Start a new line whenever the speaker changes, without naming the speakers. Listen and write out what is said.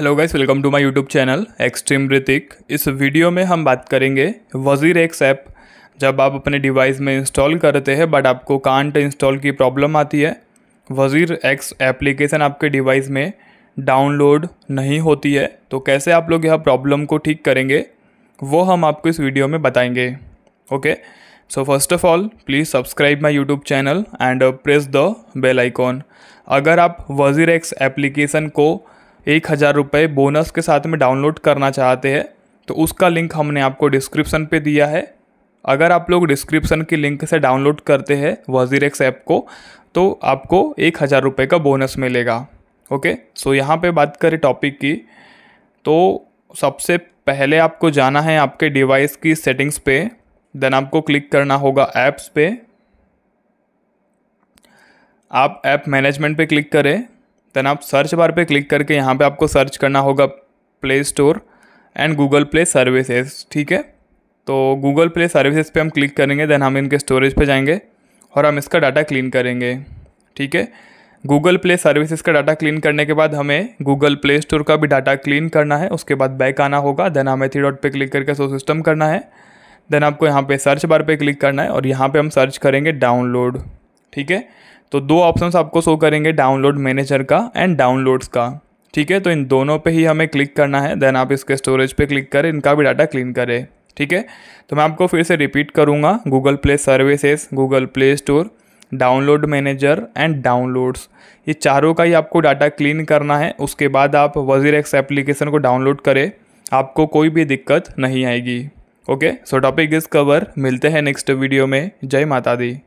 hello guys welcome to my YouTube channel extreme Hrithik इस video में हम बात करेंगे वज़ीर एक्स ऐप जब आप अपने डिवाइस में इंस्टॉल करते हैं बट आपको कांट इंस्टॉल की प्रॉब्लम आती है वज़ीर एक्स एप्लीकेशन आपके डिवाइस में डाउनलोड नहीं होती है तो कैसे आप लोग यह प्रॉब्लम को ठीक करेंगे वो हम आपको इस वीडियो में बताएंगे okay so first of all please subscribe my YouTube channel and press the bell icon अगर आप वज़ीर एक्स एप्लीकेशन को एक हज़ार रुपये बोनस के साथ में डाउनलोड करना चाहते हैं तो उसका लिंक हमने आपको डिस्क्रिप्सन पे दिया है अगर आप लोग डिस्क्रिप्सन के लिंक से डाउनलोड करते हैं वजीर एक्स ऐप को तो आपको एक हज़ार रुपये का बोनस मिलेगा ओके सो यहाँ पे बात करें टॉपिक की तो सबसे पहले आपको जाना है आपके डिवाइस की सेटिंग्स पे देन आपको क्लिक करना होगा ऐप्स पे आप ऐप मैनेजमेंट पे क्लिक करें देन आप सर्च बार पे क्लिक करके यहाँ पे आपको सर्च करना होगा Play Store and Google Play services ठीक है तो गूगल प्ले सर्विसेज पे हम क्लिक करेंगे देन हम इनके स्टोरेज पे जाएंगे और हम इसका डाटा क्लीन करेंगे ठीक है गूगल प्ले सर्विसेज का डाटा क्लीन करने के बाद हमें गूगल प्ले स्टोर का भी डाटा क्लीन करना है उसके बाद बैक आना होगा देन हमें थ्री डॉट पे क्लिक करके सो सिस्टम करना है देन आपको यहाँ पे सर्च बार पे क्लिक करना है और यहाँ पे हम सर्च करेंगे डाउनलोड ठीक है तो दो ऑप्शंस आपको शो करेंगे डाउनलोड मैनेजर का एंड डाउनलोड्स का ठीक है तो इन दोनों पे ही हमें क्लिक करना है देन आप इसके स्टोरेज पे क्लिक करें इनका भी डाटा क्लीन करें ठीक है तो मैं आपको फिर से रिपीट करूँगा Google Play services Google Play Store download manager and downloads ये चारों का ही आपको डाटा क्लीन करना है उसके बाद आप वजीर एक्स एप्लीकेशन को डाउनलोड करें आपको कोई भी दिक्कत नहीं आएगी okay so topic is cover मिलते हैं नेक्स्ट वीडियो में जय माता दी